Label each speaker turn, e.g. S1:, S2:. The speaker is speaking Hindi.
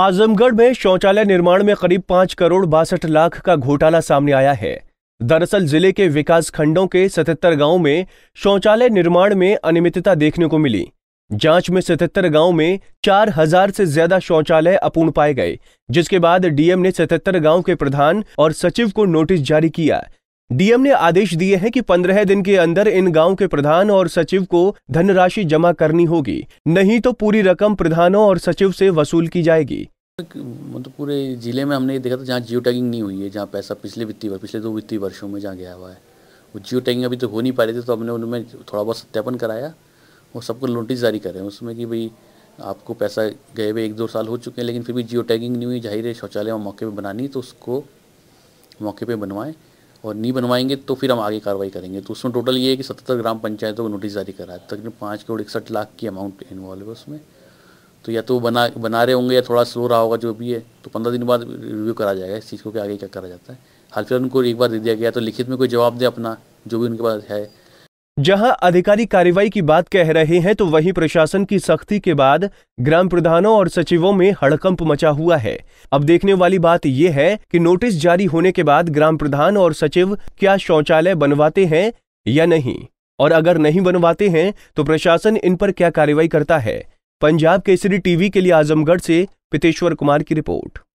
S1: आजमगढ़ में शौचालय निर्माण में करीब पांच करोड़ बासठ लाख का घोटाला सामने आया है दरअसल जिले के विकास खंडों के सतहत्तर गांवों में शौचालय निर्माण में अनियमितता देखने को मिली जांच में सतहत्तर गांव में चार हजार से ज्यादा शौचालय अपूर्ण पाए गए जिसके बाद डीएम ने सतहत्तर गांव के प्रधान और सचिव को नोटिस जारी किया डीएम ने आदेश दिए हैं कि पंद्रह दिन के अंदर इन गांव के प्रधान और सचिव को धनराशि जमा करनी होगी नहीं तो पूरी रकम प्रधानों और सचिव से वसूल की जाएगी
S2: मतलब पूरे जिले में हमने ये देखा था जहाँ जियो टैगिंग नहीं हुई है जहाँ पैसा पिछले वित्तीय वर्ष पिछले दो वित्तीय वर्षों में जहाँ गया हुआ है वो जियो टैगिंग अभी तो हो नहीं पा रही थी तो हमने उनमें थोड़ा बहुत सत्यापन कराया और सबको नोटिस जारी करें उसमें कि भाई आपको पैसा गए हुए एक दो साल हो चुके हैं लेकिन फिर भी जियो टैगिंग नहीं हुई जाहिर है शौचालय मौके पर बनानी तो उसको मौके पर बनवाएं और नहीं बनवाएंगे तो फिर हम आगे कार्रवाई करेंगे तो उसमें टोटल ये है कि सत्तर ग्राम पंचायतों को नोटिस जारी करा है तकरीबन पाँच करोड़ इकसठ लाख की अमाउंट इन्वॉल्व है उसमें तो या तो बना बना रहे होंगे या थोड़ा स्लो रहा होगा जो भी है तो पंद्रह दिन बाद रिव्यू करा जाएगा इस चीज़ को कि आगे क्या करा जाता है हाल फिलहाल उनको एक बार दे दिया गया तो लिखित में कोई जवाब दे अपना जो भी उनके पास है
S1: जहां अधिकारी कार्रवाई की बात कह रहे हैं तो वहीं प्रशासन की सख्ती के बाद ग्राम प्रधानों और सचिवों में हड़कंप मचा हुआ है अब देखने वाली बात यह है कि नोटिस जारी होने के बाद ग्राम प्रधान और सचिव क्या शौचालय बनवाते हैं या नहीं और अगर नहीं बनवाते हैं तो प्रशासन इन पर क्या कार्रवाई करता है पंजाब केसरी टीवी के लिए आजमगढ़ से पितेश्वर कुमार की रिपोर्ट